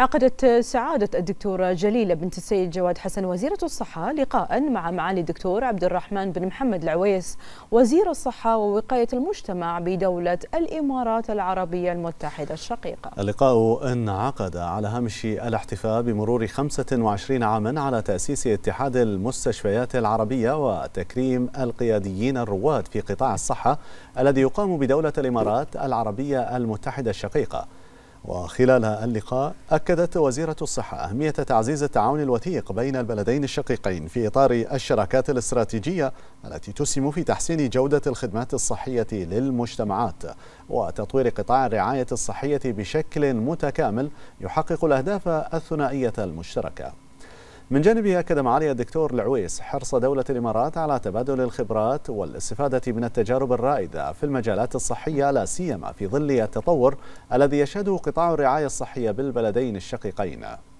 عقدت سعادة الدكتورة جليلة بنت السيد جواد حسن وزيرة الصحة لقاء مع معالي الدكتور عبد الرحمن بن محمد العويس وزير الصحة ووقاية المجتمع بدولة الإمارات العربية المتحدة الشقيقة اللقاء انعقد على هامش الاحتفاء بمرور 25 عاما على تأسيس اتحاد المستشفيات العربية وتكريم القياديين الرواد في قطاع الصحة الذي يقام بدولة الإمارات العربية المتحدة الشقيقة وخلال اللقاء أكدت وزيرة الصحة أهمية تعزيز التعاون الوثيق بين البلدين الشقيقين في إطار الشراكات الاستراتيجية التي تسهم في تحسين جودة الخدمات الصحية للمجتمعات وتطوير قطاع الرعاية الصحية بشكل متكامل يحقق الأهداف الثنائية المشتركة من جانبه أكد معالي الدكتور العويس حرص دولة الإمارات على تبادل الخبرات والاستفادة من التجارب الرائدة في المجالات الصحية لا سيما في ظل التطور الذي يشهده قطاع الرعاية الصحية بالبلدين الشقيقين